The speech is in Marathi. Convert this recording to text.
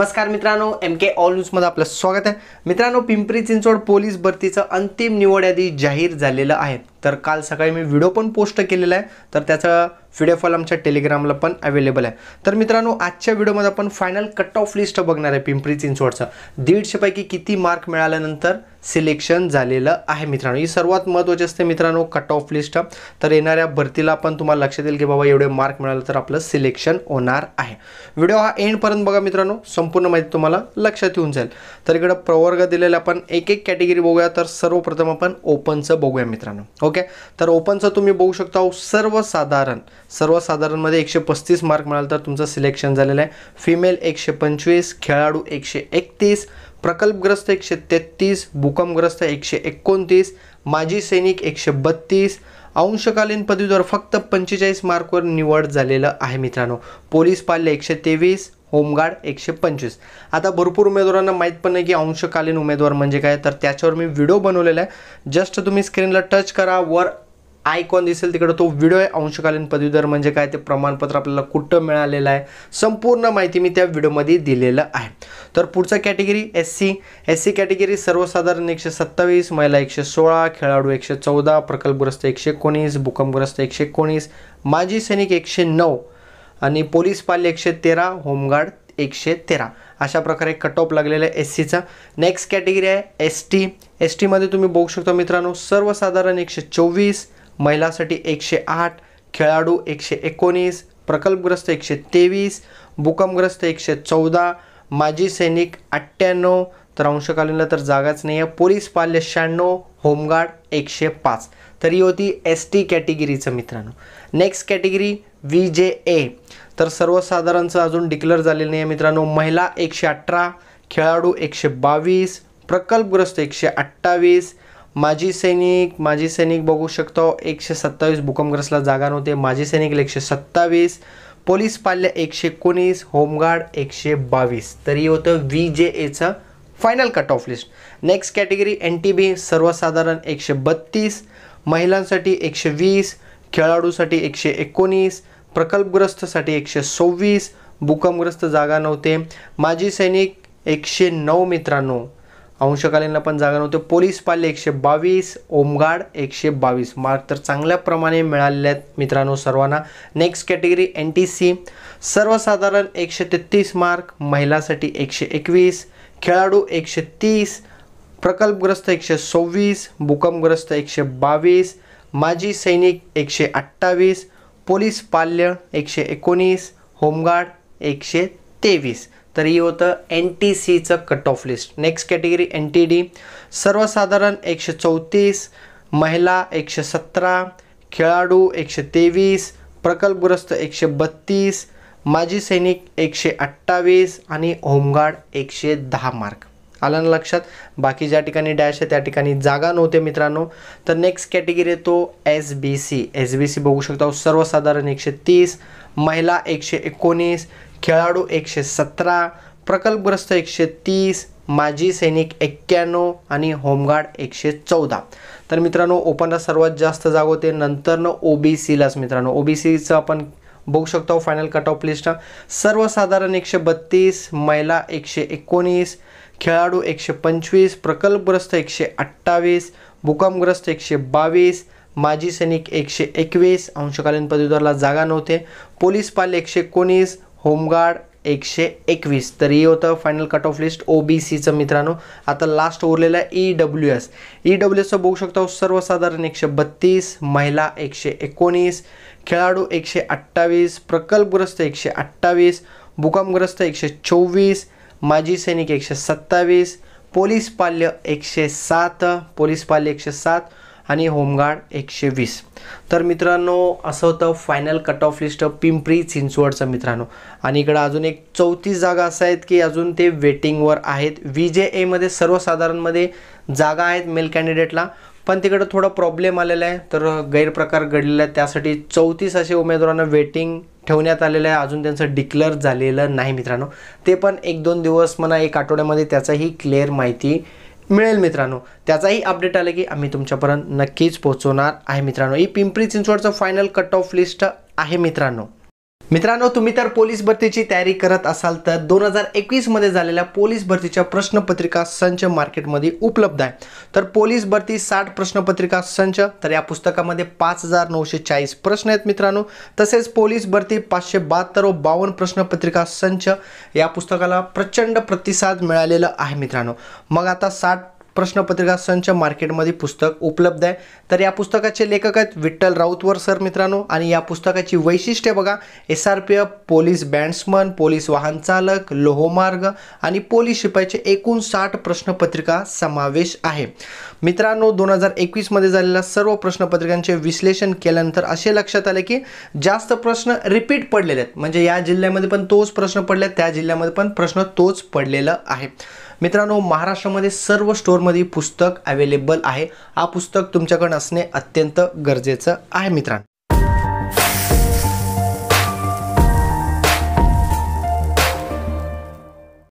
नमस्कार मित्रांनो एम के ऑल न्यूजमध्ये आपलं स्वागत आहे मित्रांनो पिंपरी चिंचवड पोलीस भरतीचं अंतिम निवड यादी जाहीर झालेलं आहे तर काल सकाळी मी व्हिडिओ पण पोस्ट केलेला आहे तर त्याचा व्हिडिओ फॉल आमच्या टेलिग्रामला पण अवेलेबल आहे तर मित्रांनो आजच्या व्हिडिओमध्ये आपण फायनल कट ऑफ लिस्ट बघणार आहे पिंपरी चिंचवडचं दीडशेपैकी किती मार्क मिळाल्यानंतर सिलेक्शन झालेलं आहे मित्रांनो ही सर्वात महत्त्वाची असते मित्रांनो कट ऑफ लिस्ट तर येणाऱ्या भरतीला पण तुम्हाला लक्षात येईल की बाबा एवढे मार्क मिळाले तर आपलं सिलेक्शन होणार आहे व्हिडिओ हा एंडपर्यंत बघा मित्रांनो संपूर्ण माहिती तुम्हाला लक्षात येऊन जाईल तर इकडं प्रवर्ग दिलेला आपण एक एक कॅटेगरी बघूया तर सर्वप्रथम आपण ओपनचं बघूया मित्रांनो ओके तर ओपनचं तुम्ही बघू शकता सर्वसाधारण सर्वसाधारणमध्ये एकशे पस्तीस मार्क मिळाल तर तुमचं सिलेक्शन झालेलं आहे फिमेल एकशे पंचवीस खेळाडू एकशे एकतीस प्रकल्पग्रस्त एकशे तेहतीस भूकंपग्रस्त एकशे एकोणतीस माजी सैनिक एकशे बत्तीस अंशकालीन पदवीधर फक्त पंचेचाळीस मार्कवर निवड झालेलं आहे मित्रांनो पोलीस पाल्य एकशे तेवीस होमगार्ड एकशे पंचवीस आता भरपूर उमेदवारांना माहीत पण नाही की अंशकालीन उमेदवार म्हणजे काय तर त्याच्यावर मी व्हिडिओ बनवलेला आहे जस्ट तुम्ही स्क्रीनला टच करा वर आयकॉन दिसेल तिकडे तो व्हिडिओ आहे अंशकालीन पदवीधर म्हणजे काय ते प्रमाणपत्र आपल्याला कुठं मिळालेलं आहे संपूर्ण माहिती मी त्या व्हिडिओमध्ये दिलेलं आहे तर पुढचा category S C S C category सर्वसाधारण एकशे सत्तावीस महिला एकशे सोळा खेळाडू एकशे चौदा प्रकल्पग्रस्त एकशे एकोणीस भूकंपग्रस्त एकशे एकोणीस माजी सैनिक एकशे नऊ आणि पोलीस पाले एकशे तेरा होमगार्ड एकशे तेरा अशा प्रकारे कट ऑफ लागलेला आहे एस सीचा नेक्स्ट कॅटेगरी आहे एस टी एस टीमध्ये तुम्ही बघू शकता मित्रांनो सर्वसाधारण एकशे चोवीस महिलांसाठी एकशे आठ खेळाडू एकशे एकोणीस प्रकल्पग्रस्त एकशे तेवीस भूकंपग्रस्त एकशे चौदा माजी सैनिक अठ्ठ्याण्णव तर अंशकालीनला तर जागाच नाही आहे पोलीस पाल्य शहाण्णव होमगार्ड एकशे पाच तर ही होती एस टी कॅटेगिरीचं मित्रांनो नेक्स्ट कॅटेगरी व्ही जे ए तर सर्वसाधारणचं अजून डिक्लेअर झालेलं नाही आहे मित्रांनो महिला एकशे अठरा खेळाडू एकशे बावीस प्रकल्पग्रस्त एकशे अठ्ठावीस माजी सैनिक माजी सैनिक बघू शकतो एकशे सत्तावीस भूकंपग्रस्तला जागा नव्हते माजी सैनिक एकशे सत्तावीस पोलीस पाल्या एकशे एकोणीस होमगार्ड एकशे बावीस तरी होतं व्ही जे एचं final cut off list next category N T B सर्वसाधारण एकशे बत्तीस महिलांसाठी एकशे वीस खेळाडूसाठी एकशे एकोणीस प्रकल्पग्रस्तसाठी एकशे सव्वीस भूकंपग्रस्त जागा नव्हते माजी सैनिक एकशे नऊ मित्रांनो अंशकालीन पण जागा नव्हत्या पोलीस पाल्य एकशे बावीस ओमगाड एकशे बावीस मार्क तर चांगल्याप्रमाणे मिळालेले आहेत मित्रांनो सर्वांना next category N T C सर्वसाधारण एकशे तेहतीस मार्क महिलासाठी एकशे एकवीस खेळाडू एकशे तीस प्रकल्पग्रस्त एकशे सव्वीस भूकंपग्रस्त एकशे बावीस माजी सैनिक एकशे अठ्ठावीस पोलीस पाल्य एकशे एकोणीस होमगार्ड एकशे तेवीस तर ही होतं एन टी सीचं cut off list next category N T D सर्वसाधारण एकशे चौतीस महिला एकशे सतरा खेळाडू एकशे तेवीस प्रकल्पग्रस्त एकशे बत्तीस माजी सैनिक एकशे अठ्ठावीस आणि होमगार्ड एकशे दहा मार्क आलं ना लक्षात बाकी ज्या ठिकाणी डॅश आहे त्या ठिकाणी जागा नव्हते मित्रांनो तर नेक्स्ट कॅटेगरी येतो S B C S B C बघू शकता हो, सर्वसाधारण एकशे तीस महिला एकशे एकोणीस खेळाडू एकशे सतरा प्रकल्पग्रस्त एकशे तीस माजी सैनिक एक्क्याण्णव आणि होमगार्ड एकशे चौदा तर मित्रांनो ओपनला सर्वात जास्त जाग होते नंतरनं ओ बी सीलाच मित्रांनो ओ बी सीचं आपण बघू शकतो फायनल कट ऑफ लिस्ट सर्वसाधारण एकशे बत्तीस महिला एकशे एकोणीस खेळाडू एकशे पंचवीस प्रकल्पग्रस्त एकशे अठ्ठावीस भूकंपग्रस्त एकशे बावीस माजी सैनिक एकशे एकवीस अंशकालीन पदवीधरला जागा नव्हते पोलीस पाल एकशे एकोणीस होमगार्ड एकशे एकवीस तर हे होतं final cut off list O B सीचं मित्रांनो आता लास्ट उरलेलं E W S E W एसचं बघू शकतो सर्वसाधारण एकशे बत्तीस महिला एकशे एकोणीस खेळाडू एकशे अठ्ठावीस प्रकल्पग्रस्त एकशे अठ्ठावीस भूकंपग्रस्त एकशे चोवीस माजी सैनिक एकशे सत्तावीस पोलीस पाल्य एकशे सात पोलीस पाल्य एकशे सात आणि होमगार्ड एकशे वीस तर मित्रांनो असं होतं final cut off list Pimpri चिंचवडचं मित्रांनो आणि इकडं अजून एक चौतीस जागा असं आहेत की अजून ते वेटिंगवर आहेत वी जे एमध्ये सर्वसाधारणमध्ये जागा आहेत मेल कॅन्डिडेटला पण तिकडं थोडं प्रॉब्लेम आलेला आहे तर गैरप्रकार घडलेला आहे त्यासाठी चौतीस असे उमेदवारांना वेटिंग ठेवण्यात आलेलं आहे अजून त्यांचं डिक्लेअर झालेलं नाही मित्रांनो ते पण एक दोन दिवस म्हणा एक आठवड्यामध्ये त्याचाही क्लिअर माहिती मिळेल मित्रांनो त्याचाही अपडेट आलं की आम्ही तुमच्यापर्यंत नक्कीच पोहोचवणार आहे मित्रांनो ही पिंपरी चिंचवडचं फायनल कट ऑफ लिस्ट आहे मित्रांनो मित्रांनो तुम्ही तर पोलीस भरतीची तयारी करत असाल तर दोन हजार एकवीसमध्ये झालेल्या पोलीस भरतीच्या प्रश्नपत्रिका संच मार्केटमध्ये उपलब्ध आहे तर पोलीस भरती साठ प्रश्नपत्रिका संच तर या पुस्तकामध्ये पाच हजार नऊशे चाळीस प्रश्न आहेत मित्रांनो तसेच पोलीस भरती पाचशे बहात्तर व बावन्न प्रश्नपत्रिका संच या पुस्तकाला प्रचंड प्रतिसाद मिळालेला आहे मित्रांनो मग आता साठ प्रश्नपत्रिका संच मार्केटमध्ये पुस्तक उपलब्ध आहे तर या पुस्तकाचे लेखक आहेत विठ्ठल राऊतवर सर मित्रांनो आणि या पुस्तकाची वैशिष्ट्ये बघा S R P F police bandsman police वाहन चालक लोहमार्ग आणि पोलीस शिपाईचे एकूण साठ प्रश्नपत्रिका समावेश आहे मित्रांनो दोन हजार एकवीसमध्ये झालेल्या सर्व प्रश्नपत्रिकांचे विश्लेषण केल्यानंतर असे लक्षात आले की जास्त प्रश्न रिपीट पडलेले आहेत म्हणजे या जिल्ह्यामध्ये पण तोच प्रश्न पडला त्या जिल्ह्यामध्ये पण प्रश्न तोच पडलेला आहे मित्रांनो महाराष्ट्रामध्ये सर्व स्टोअरमध्ये पुस्तक अवेलेबल आहे हा पुस्तक तुमच्याकडे असणे अत्यंत गरजेचं आहे मित्रांनो